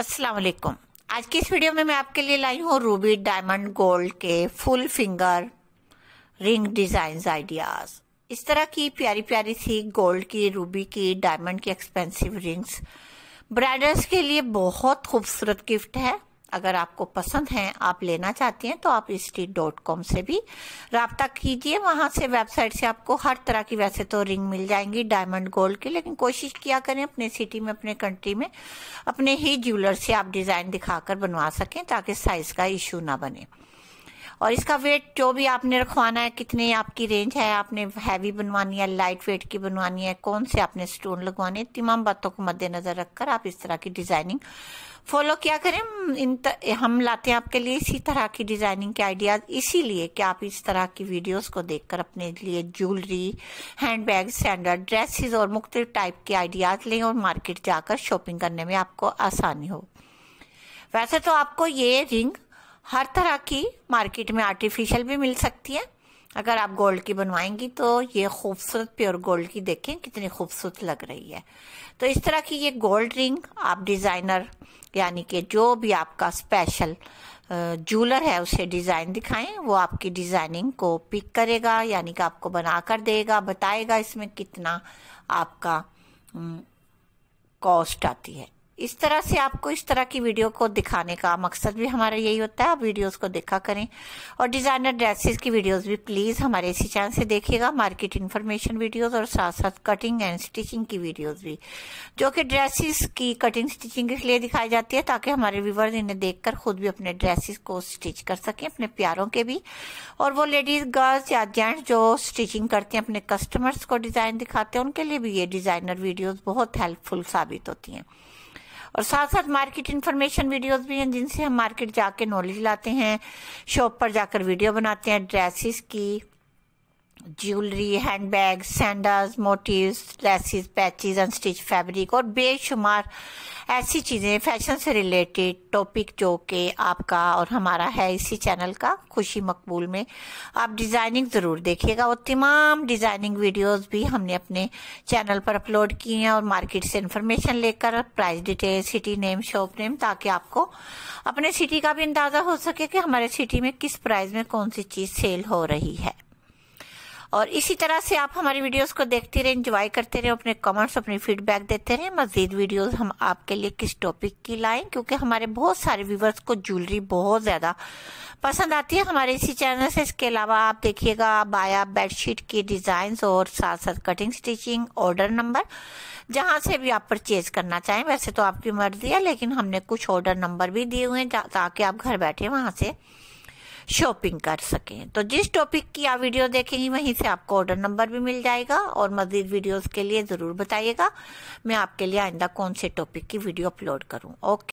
अस्सलाम वालेकुम आज की इस वीडियो में मैं आपके लिए लाई हूँ रूबी डायमंड गोल्ड के full finger ring design ideas इस तरह की प्यारी प्यारी सी गोल्ड की रूबी की डायमंड की एक्सपेंसिव रिंग्स ब्राइडल्स के लिए बहुत खूबसूरत गिफ्ट है अगर आपको पसंद है आप लेना चाहती हैं तो आप स्ट्रीट डॉट कॉम से भी रबता कीजिए वहां से वेबसाइट से आपको हर तरह की वैसे तो रिंग मिल जाएंगी डायमंड गोल्ड की लेकिन कोशिश किया करें अपने सिटी में अपने कंट्री में अपने ही ज्वेलर से आप डिज़ाइन दिखाकर बनवा सकें ताकि साइज़ का इश्यू ना बने और इसका वेट जो भी आपने रखवाना है कितने आपकी रेंज है आपने हैवी बनवानी है लाइट वेट की बनवानी है कौन से आपने स्टोन लगवाने तमाम बातों को मद्देनजर रखकर आप इस तरह की डिजाइनिंग फॉलो क्या करें इन त, हम लाते हैं आपके लिए इसी तरह की डिजाइनिंग के आइडियाज इसीलिए कि आप इस तरह की वीडियोस को देखकर अपने लिए ज्वेलरी हैंडबैग सैंडल ड्रेसेस और मुख्तलिफ टाइप के आइडियाज लें और मार्केट जाकर शॉपिंग करने में आपको आसानी हो वैसे तो आपको ये रिंग हर तरह की मार्केट में आर्टिफिशियल भी मिल सकती है अगर आप गोल्ड की बनवाएंगी तो ये खूबसूरत प्योर गोल्ड की देखें कितनी खूबसूरत लग रही है तो इस तरह की ये गोल्ड रिंग आप डिज़ाइनर यानी कि जो भी आपका स्पेशल जूलर है उसे डिज़ाइन दिखाएं वो आपकी डिज़ाइनिंग को पिक करेगा यानी कि आपको बना कर देगा बताएगा इसमें कितना आपका कॉस्ट आती है इस तरह से आपको इस तरह की वीडियो को दिखाने का मकसद भी हमारा यही होता है आप वीडियोस को देखा करें और डिजाइनर ड्रेसेस की वीडियोस भी प्लीज हमारे इसी चैनल से देखिएगा मार्केट इन्फॉर्मेशन वीडियोस और साथ साथ कटिंग एंड स्टिचिंग की वीडियोस भी जो कि ड्रेसेस की कटिंग स्टिचिंग के लिए दिखाई जाती है ताकि हमारे व्यूवर्स इन्हें देखकर खुद भी अपने ड्रेसेस को स्टिच कर सकें अपने प्यारों के भी और वो लेडीज गर्ल्स या जेंट्स जो स्टिचिंग करते हैं अपने कस्टमर्स को डिजाइन दिखाते हैं उनके लिए भी ये डिजाइनर वीडियोज बहुत हेल्पफुल साबित होती हैं और साथ साथ मार्केट इन्फॉर्मेशन वीडियोस भी हैं जिनसे हम मार्केट जाके नॉलेज लाते हैं शॉप पर जाकर वीडियो बनाते हैं ड्रेसिस की jewellery handbag sandals motif laces patches unstitch fabric और बेशुमार ऐसी चीज़ें फैशन से रिलेटेड टॉपिक जो कि आपका और हमारा है इसी चैनल का खुशी मकबूल में आप डिज़ाइनिंग ज़रूर देखिएगा और तमाम डिज़ाइनिंग वीडियोस भी हमने अपने चैनल पर अपलोड की हैं और मार्केट से इन्फॉर्मेशन लेकर price detail city name shop name ताकि आपको अपने सिटी का भी अंदाज़ा हो सके कि हमारे सिटी में किस प्राइस में कौन सी चीज़ सेल हो रही है और इसी तरह से आप हमारी वीडियोस को देखते रहे इंजॉय करते रहे अपने कमेंट्स अपनी फीडबैक देते रहे मजीद वीडियोस हम आपके लिए किस टॉपिक की लाएं क्योंकि हमारे बहुत सारे व्यूवर्स को ज्वेलरी बहुत ज़्यादा पसंद आती है हमारे इसी चैनल से इसके अलावा आप देखिएगा बाया बेडशीट की डिजाइन और साथ साथ कटिंग स्टिचिंग ऑर्डर नंबर जहाँ से भी आप परचेज करना चाहें वैसे तो आपकी मर्जी है लेकिन हमने कुछ ऑर्डर नंबर भी दिए हुए हैं ताकि आप घर बैठे वहाँ से शॉपिंग कर सकें तो जिस टॉपिक की आप वीडियो देखेंगी वहीं से आपको ऑर्डर नंबर भी मिल जाएगा और मज़ीद वीडियोस के लिए ज़रूर बताइएगा मैं आपके लिए आइंदा कौन से टॉपिक की वीडियो अपलोड करूँ ओके